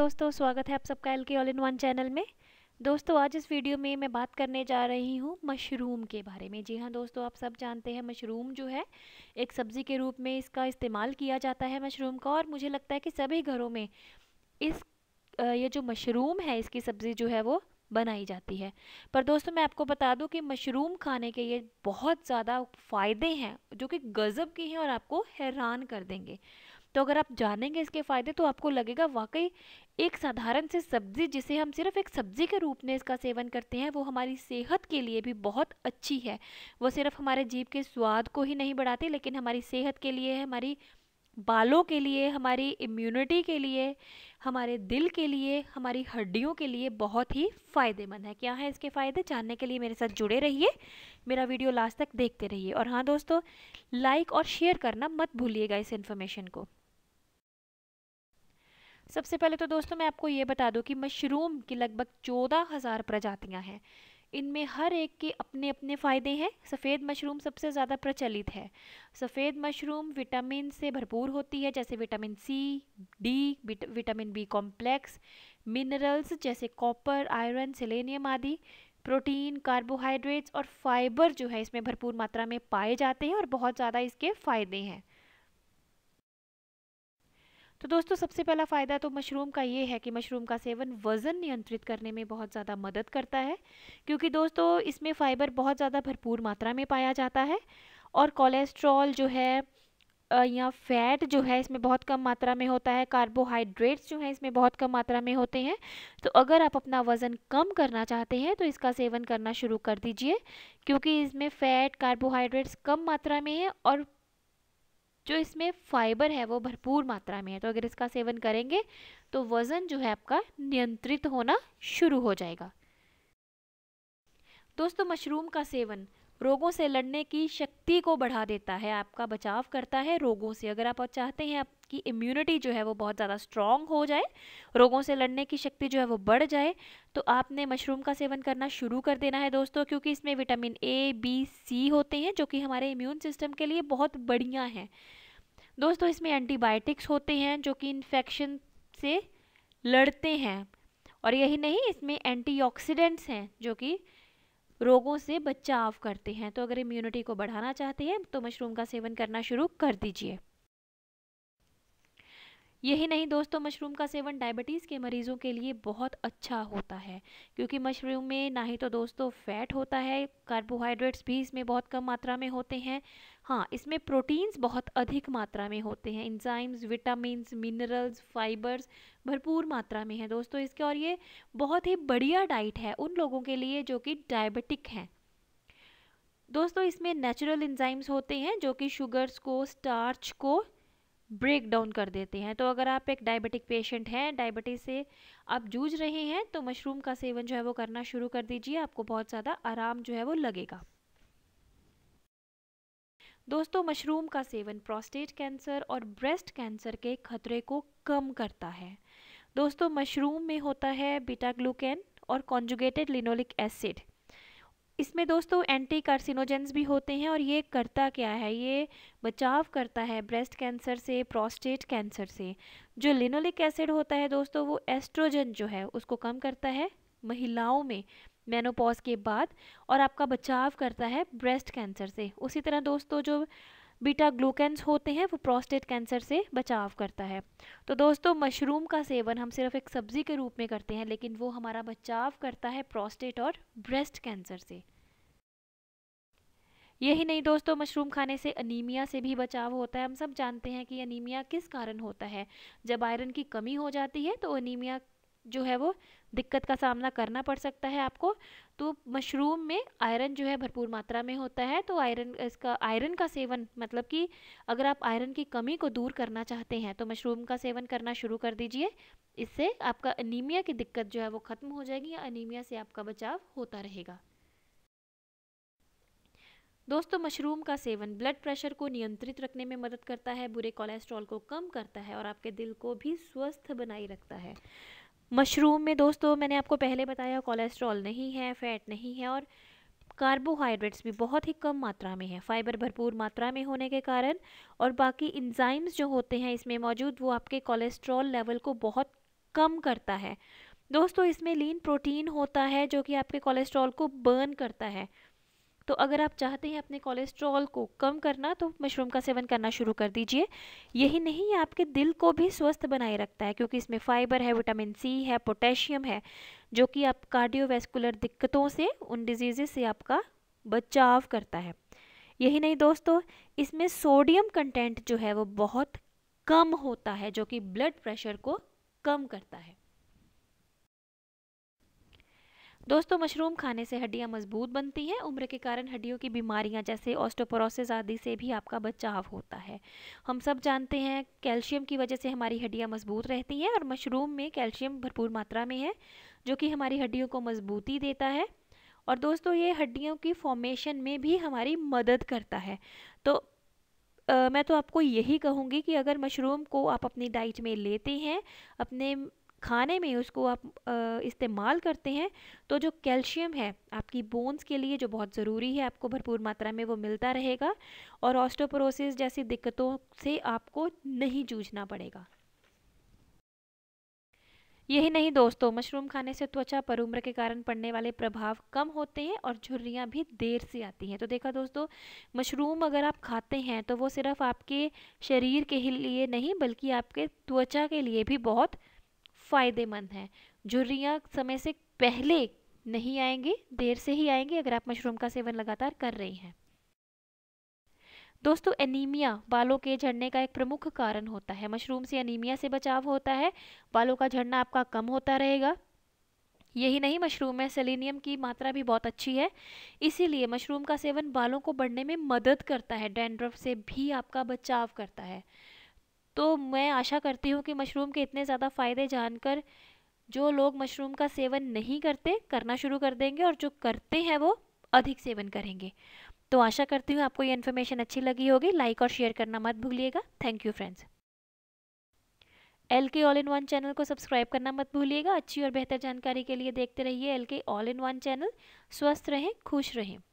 दोस्तों स्वागत है आप सबका L K all in one channel में दोस्तों आज इस वीडियो में मैं बात करने जा रही हूँ मशरूम के बारे में जी हाँ दोस्तों आप सब जानते हैं मशरूम जो है एक सब्ज़ी के रूप में इसका इस्तेमाल किया जाता है मशरूम का और मुझे लगता है कि सभी घरों में इस ये जो मशरूम है इसकी सब्ज़ी जो है वो बनाई जाती है पर दोस्तों मैं आपको बता दूं कि मशरूम खाने के ये बहुत ज़्यादा फ़ायदे हैं जो कि गज़ब के हैं और आपको हैरान कर देंगे तो अगर आप जानेंगे इसके फ़ायदे तो आपको लगेगा वाकई एक साधारण से सब्ज़ी जिसे हम सिर्फ एक सब्ज़ी के रूप में इसका सेवन करते हैं वो हमारी सेहत के लिए भी बहुत अच्छी है वो सिर्फ हमारे जीव के स्वाद को ही नहीं बढ़ाती लेकिन हमारी सेहत के लिए हमारी बालों के लिए हमारी इम्यूनिटी के लिए हमारे दिल के लिए हमारी हड्डियों के लिए बहुत ही फ़ायदेमंद है क्या है इसके फ़ायदे जानने के लिए मेरे साथ जुड़े रहिए मेरा वीडियो लास्ट तक देखते रहिए और हाँ दोस्तों लाइक और शेयर करना मत भूलिएगा इस इन्फॉर्मेशन को सबसे पहले तो दोस्तों मैं आपको ये बता दूँ कि मशरूम की लगभग चौदह हज़ार प्रजातियाँ हैं इनमें हर एक के अपने अपने फ़ायदे हैं सफ़ेद मशरूम सबसे ज़्यादा प्रचलित है सफ़ेद मशरूम विटामिन से भरपूर होती है जैसे vitamin C D vitamin B complex minerals जैसे कॉपर आयरन सेलेनियम आदि प्रोटीन कार्बोहाइड्रेट्स और फाइबर जो है इसमें भरपूर मात्रा में पाए जाते हैं और बहुत ज़्यादा इसके फ़ायदे हैं तो दोस्तों सबसे पहला फ़ायदा तो मशरूम का ये है कि मशरूम का सेवन वज़न नियंत्रित करने में बहुत ज़्यादा मदद करता है क्योंकि दोस्तों इसमें फ़ाइबर बहुत ज़्यादा भरपूर मात्रा में पाया जाता है और कोलेस्ट्रॉल जो है या फैट जो है इसमें बहुत कम मात्रा में होता है कार्बोहाइड्रेट्स जो हैं इसमें बहुत कम मात्रा में होते हैं तो अगर आप अपना वज़न कम करना चाहते हैं तो इसका सेवन करना शुरू कर दीजिए क्योंकि इसमें फ़ैट कार्बोहाइड्रेट्स कम मात्रा में है और जो इसमें फाइबर है वो भरपूर मात्रा में है तो अगर इसका सेवन करेंगे तो वज़न जो है आपका नियंत्रित होना शुरू हो जाएगा दोस्तों मशरूम का सेवन रोगों से लड़ने की शक्ति को बढ़ा देता है आपका बचाव करता है रोगों से अगर आप चाहते हैं आपकी इम्यूनिटी जो है वो बहुत ज़्यादा स्ट्रॉन्ग हो जाए रोगों से लड़ने की शक्ति जो है वो बढ़ जाए तो आपने मशरूम का सेवन करना शुरू कर देना है दोस्तों क्योंकि इसमें विटामिन ए बी सी होते हैं जो कि हमारे इम्यून सिस्टम के लिए बहुत बढ़िया हैं दोस्तों इसमें एंटीबायोटिक्स होते हैं जो कि इन्फेक्शन से लड़ते हैं और यही नहीं इसमें एंटीऑक्सीडेंट्स हैं जो कि रोगों से बचाव करते हैं तो अगर इम्यूनिटी को बढ़ाना चाहते हैं तो मशरूम का सेवन करना शुरू कर दीजिए यही नहीं दोस्तों मशरूम का सेवन डायबिटीज़ के मरीज़ों के लिए बहुत अच्छा होता है क्योंकि मशरूम में ना ही तो दोस्तों फैट होता है कार्बोहाइड्रेट्स भी इसमें बहुत कम मात्रा में होते हैं हाँ इसमें प्रोटीन्स बहुत अधिक मात्रा में होते हैं इंजाइम्स विटामिन मिनरल्स फाइबर्स भरपूर मात्रा में हैं दोस्तों इसके और ये बहुत ही बढ़िया डाइट है उन लोगों के लिए जो कि डायबिटिक हैं दोस्तों इसमें नेचुरल इंजाइम्स होते हैं जो कि शुगर्स को स्टार्च को ब्रेक डाउन कर देते हैं तो अगर आप एक डायबिटिक पेशेंट हैं डायबिटीज़ से आप जूझ रहे हैं तो मशरूम का सेवन जो है वो करना शुरू कर दीजिए आपको बहुत ज़्यादा आराम जो है वो लगेगा दोस्तों मशरूम का सेवन प्रोस्टेट कैंसर और ब्रेस्ट कैंसर के खतरे को कम करता है दोस्तों मशरूम में होता है बीटा ग्लूकेन और कॉन्जुगेटेड लिनोलिक एसिड इसमें दोस्तों एंटी कार्सिनोजेंस भी होते हैं और ये करता क्या है ये बचाव करता है ब्रेस्ट कैंसर से प्रोस्टेट कैंसर से जो लिनोलिक एसिड होता है दोस्तों वो एस्ट्रोजन जो है उसको कम करता है महिलाओं में मेनोपॉज के बाद और आपका बचाव करता है ब्रेस्ट कैंसर से उसी तरह दोस्तों जो बीटा ग्लूकेंस होते हैं वो प्रोस्टेट कैंसर से बचाव करता है तो दोस्तों मशरूम का सेवन हम सिर्फ एक सब्ज़ी के रूप में करते हैं लेकिन वो हमारा बचाव करता है प्रोस्टेट और ब्रेस्ट कैंसर से यही नहीं दोस्तों मशरूम खाने से अनीमिया से भी बचाव होता है हम सब जानते हैं कि अनीमिया किस कारण होता है जब आयरन की कमी हो जाती है तो अनीमिया जो है वो दिक्कत का सामना करना पड़ सकता है आपको तो मशरूम में आयरन जो है भरपूर मात्रा में होता है तो आयरन इसका आयरन का सेवन मतलब कि अगर आप आयरन की कमी को दूर करना चाहते हैं तो मशरूम का सेवन करना शुरू कर दीजिए इससे आपका अनीमिया की दिक्कत जो है वो ख़त्म हो जाएगी या अनीमिया से आपका बचाव होता रहेगा दोस्तों मशरूम का सेवन ब्लड प्रेशर को नियंत्रित रखने में मदद करता है बुरे कोलेस्ट्रॉल को कम करता है और आपके दिल को भी स्वस्थ बनाए रखता है मशरूम में दोस्तों मैंने आपको पहले बताया कोलेस्ट्रॉल नहीं है फैट नहीं है और कार्बोहाइड्रेट्स भी बहुत ही कम मात्रा में है फाइबर भरपूर मात्रा में होने के कारण और बाकी इंजाइम्स जो होते हैं इसमें मौजूद वो आपके कोलेस्ट्रॉल लेवल को बहुत कम करता है दोस्तों इसमें लीन प्रोटीन होता है जो कि आपके कोलेस्ट्रॉल को बर्न करता है तो अगर आप चाहते हैं अपने कोलेस्ट्रॉल को कम करना तो मशरूम का सेवन करना शुरू कर दीजिए यही नहीं आपके दिल को भी स्वस्थ बनाए रखता है क्योंकि इसमें फ़ाइबर है विटामिन सी है पोटेशियम है जो कि आप कार्डियोवेस्कुलर दिक्कतों से उन डिजीज़ से आपका बचाव करता है यही नहीं दोस्तों इसमें सोडियम कंटेंट जो है वो बहुत कम होता है जो कि ब्लड प्रेशर को कम करता है दोस्तों मशरूम खाने से हड्डियाँ मजबूत बनती हैं उम्र के कारण हड्डियों की बीमारियाँ जैसे ऑस्टोपोरोसिस आदि से भी आपका बचाव होता है हम सब जानते हैं कैल्शियम की वजह से हमारी हड्डियाँ मजबूत रहती हैं और मशरूम में कैल्शियम भरपूर मात्रा में है जो कि हमारी हड्डियों को मजबूती देता है और दोस्तों ये हड्डियों की फॉर्मेशन में भी हमारी मदद करता है तो आ, मैं तो आपको यही कहूँगी कि अगर मशरूम को आप अपनी डाइट में लेते हैं अपने खाने में उसको आप इस्तेमाल करते हैं तो जो कैल्शियम है आपकी बोन्स के लिए जो बहुत ज़रूरी है आपको भरपूर मात्रा में वो मिलता रहेगा और ऑस्टोपोरोसिस जैसी दिक्कतों से आपको नहीं जूझना पड़ेगा यही नहीं दोस्तों मशरूम खाने से त्वचा पर उम्र के कारण पड़ने वाले प्रभाव कम होते हैं और झुर्रियाँ भी देर से आती हैं तो देखा दोस्तों मशरूम अगर आप खाते हैं तो वो सिर्फ आपके शरीर के ही लिए नहीं बल्कि आपके त्वचा के लिए भी बहुत फ़ायदेमंद हैं जो समय से पहले नहीं आएंगे देर से ही आएंगे अगर आप मशरूम का सेवन लगातार कर रही हैं दोस्तों एनीमिया बालों के झड़ने का एक प्रमुख कारण होता है मशरूम से एनीमिया से बचाव होता है बालों का झड़ना आपका कम होता रहेगा यही नहीं मशरूम में सेलेनियम की मात्रा भी बहुत अच्छी है इसीलिए मशरूम का सेवन बालों को बढ़ने में मदद करता है डेंड्रफ से भी आपका बचाव करता है तो मैं आशा करती हूँ कि मशरूम के इतने ज़्यादा फ़ायदे जानकर जो लोग मशरूम का सेवन नहीं करते करना शुरू कर देंगे और जो करते हैं वो अधिक सेवन करेंगे तो आशा करती हूँ आपको ये इन्फॉर्मेशन अच्छी लगी होगी लाइक और शेयर करना मत भूलिएगा thank you friends L K all in one channel को सब्सक्राइब करना मत भूलिएगा अच्छी और बेहतर जानकारी के लिए देखते रहिए L K all in one channel स्वस्थ रहें खुश रहें